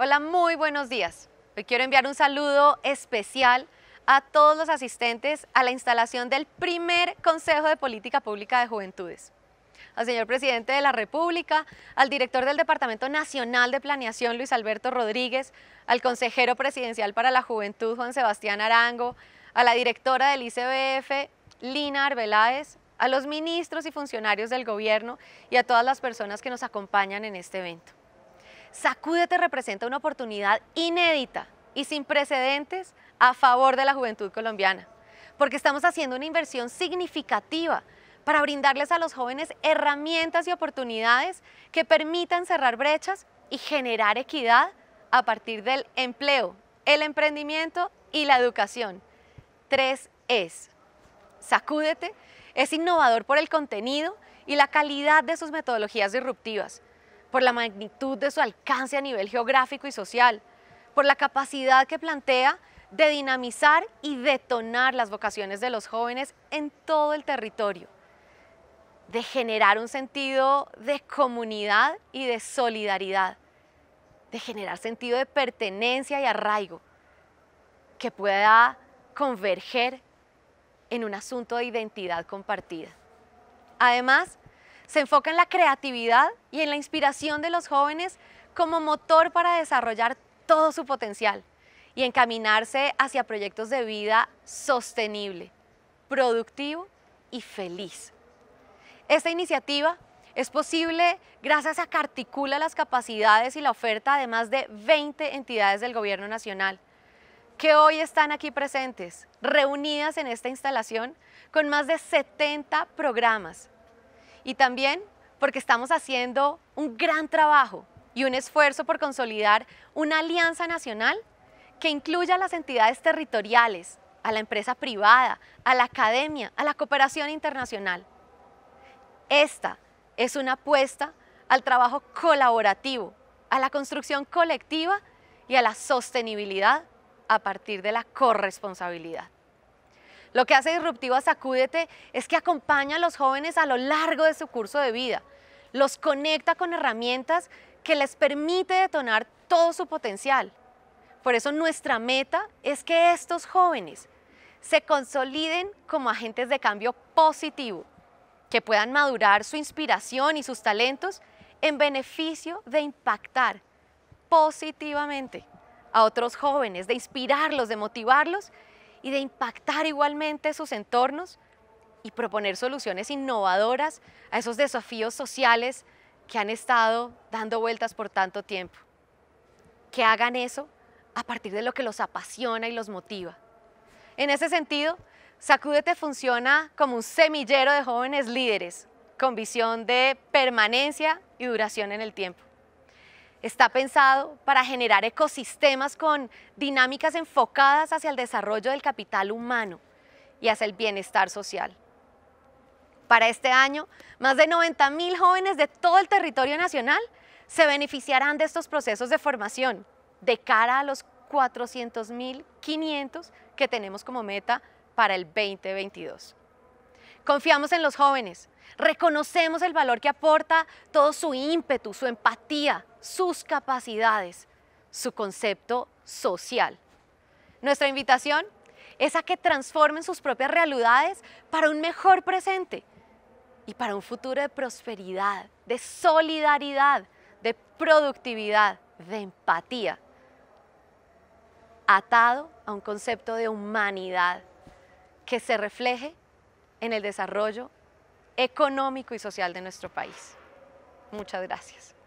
Hola, muy buenos días. Hoy quiero enviar un saludo especial a todos los asistentes a la instalación del primer Consejo de Política Pública de Juventudes. Al señor presidente de la República, al director del Departamento Nacional de Planeación, Luis Alberto Rodríguez, al consejero presidencial para la Juventud, Juan Sebastián Arango, a la directora del ICBF, Lina Arbeláez, a los ministros y funcionarios del gobierno y a todas las personas que nos acompañan en este evento. Sacúdete representa una oportunidad inédita y sin precedentes a favor de la juventud colombiana, porque estamos haciendo una inversión significativa para brindarles a los jóvenes herramientas y oportunidades que permitan cerrar brechas y generar equidad a partir del empleo, el emprendimiento y la educación. Tres es, sacúdete, es innovador por el contenido y la calidad de sus metodologías disruptivas, por la magnitud de su alcance a nivel geográfico y social, por la capacidad que plantea de dinamizar y detonar las vocaciones de los jóvenes en todo el territorio, de generar un sentido de comunidad y de solidaridad, de generar sentido de pertenencia y arraigo, que pueda converger en un asunto de identidad compartida. Además, se enfoca en la creatividad y en la inspiración de los jóvenes como motor para desarrollar todo su potencial y encaminarse hacia proyectos de vida sostenible, productivo y feliz. Esta iniciativa es posible gracias a que articula las capacidades y la oferta de más de 20 entidades del Gobierno Nacional, que hoy están aquí presentes, reunidas en esta instalación con más de 70 programas y también porque estamos haciendo un gran trabajo y un esfuerzo por consolidar una alianza nacional que incluya a las entidades territoriales, a la empresa privada, a la academia, a la cooperación internacional. Esta es una apuesta al trabajo colaborativo, a la construcción colectiva y a la sostenibilidad a partir de la corresponsabilidad. Lo que hace a Sacúdete es que acompaña a los jóvenes a lo largo de su curso de vida. Los conecta con herramientas que les permite detonar todo su potencial. Por eso nuestra meta es que estos jóvenes se consoliden como agentes de cambio positivo, que puedan madurar su inspiración y sus talentos en beneficio de impactar positivamente a otros jóvenes, de inspirarlos, de motivarlos y de impactar igualmente sus entornos y proponer soluciones innovadoras a esos desafíos sociales que han estado dando vueltas por tanto tiempo. Que hagan eso a partir de lo que los apasiona y los motiva. En ese sentido, Sacúdete funciona como un semillero de jóvenes líderes con visión de permanencia y duración en el tiempo. Está pensado para generar ecosistemas con dinámicas enfocadas hacia el desarrollo del capital humano y hacia el bienestar social. Para este año, más de 90 jóvenes de todo el territorio nacional se beneficiarán de estos procesos de formación de cara a los 400.500 que tenemos como meta para el 2022. Confiamos en los jóvenes, reconocemos el valor que aporta todo su ímpetu, su empatía, sus capacidades, su concepto social. Nuestra invitación es a que transformen sus propias realidades para un mejor presente y para un futuro de prosperidad, de solidaridad, de productividad, de empatía, atado a un concepto de humanidad que se refleje en el desarrollo económico y social de nuestro país. Muchas gracias.